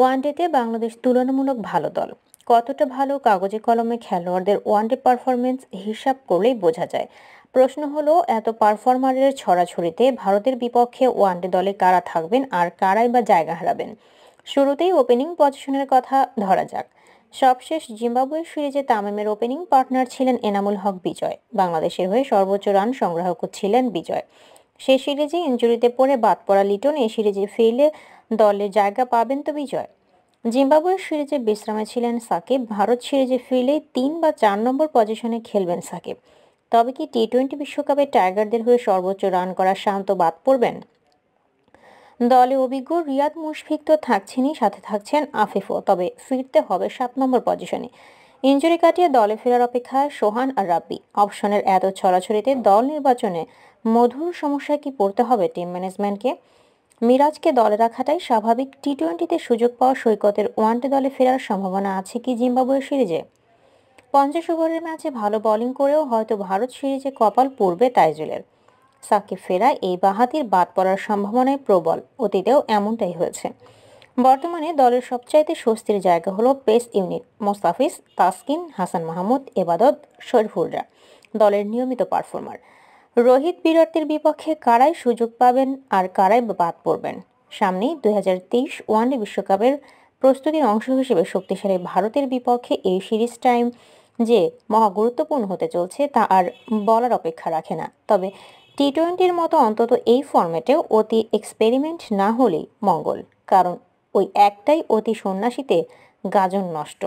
ওয়ানডেতে বাংলাদেশ তুলনামূলক ভালো দল কতটা ভালো কাগজে কলমে খেলোয়াড়দের ওয়ানডে পারফরমেন্স হিসাব করলেই বোঝা যায় প্রশ্ন হলো এত পারফর্মারের ছড়াছড়িতে ভারতের বিপক্ষে ওয়ানডে দলে কারা থাকবেন আর কারাই বা জায়গা হারাবেন শুরুতেই ওপেনিং পজিশনের কথা ধরা যাক সবশেষ জিম্বাবুয়ে সিরিজে তামিমের ওপেনিং পার্টনার ছিলেন এনামুল হক বিজয় বাংলাদেশের হয়ে সর্বোচ্চ রান সংগ্রাহক ছিলেন বিজয় সে সিরিজে ইঞ্জুরিতে পড়ে বাদ পড়া লিটন এই সিরিজে ফিরলে দলে জায়গা পাবেন তো বিজয় জিম্বাবুয়ে সিরিজে বিশ্রামে ছিলেন সাকিব ভারত সিরিজে ফিরলে তিন বা চার নম্বর পজিশনে খেলবেন সাকিব তবে কি টি টোয়েন্টি বিশ্বকাপে টাইগারদের হয়ে সর্বোচ্চ রান করা শান্ত বাদ পড়বেন দলে অভিজ্ঞ রিয়াদ মুশফিক তো থাকছেনই সাথে থাকছেন আফিফও তবে ফিরতে হবে সাত নম্বর পজিশনে ইঞ্জুরি কাটিয়ে দলে ফেরার অপেক্ষায় সোহান আর রাব্বি অপশনের এত ছড়াছড়িতে দল নির্বাচনে মধুর সমস্যায় কি পড়তে হবে টিম ম্যানেজমেন্টকে মিরাজকে দলে রাখাটাই স্বাভাবিক টি টোয়েন্টিতে সুযোগ পাওয়া সৈকতের ওয়ানডে দলে ফেরার সম্ভাবনা আছে কি জিম্বাবুয়ে সিরিজে পঞ্চাশ ওভারের ম্যাচে ভালো বোলিং করেও হয়তো ভারত সিরিজে কপাল পড়বে তাইজুলের সাকিব ফেরা এই বাহাতির বাদ পড়ার সম্ভাবনায় প্রবল অতীতেও এমনটাই হয়েছে বর্তমানে দলের সবচাইতে স্বস্তির জায়গা হলো পেস ইউনিট মোস্তাফিজ তাসকিন হাসান মাহমুদ এবাদত শরীফুলরা দলের নিয়মিত পারফর্মার রোহিত বিরাটের বিপক্ষে কারাই সুযোগ পাবেন আর কারাই বাদ পড়বেন সামনেই দুই হাজার তেইশ ওয়ানডে বিশ্বকাপের প্রস্তুতির অংশ হিসেবে শক্তিশালী ভারতের বিপক্ষে এই সিরিজ টাইম যে মহা গুরুত্বপূর্ণ হতে চলছে তা আর বলার অপেক্ষা রাখে না তবে টি টোয়েন্টির মতো অন্তত এই ফর্ম্যাটে অতি এক্সপেরিমেন্ট না হলেই মঙ্গল কারণ ওই একটাই অতি সন্ন্যাসীতে গাজন নষ্ট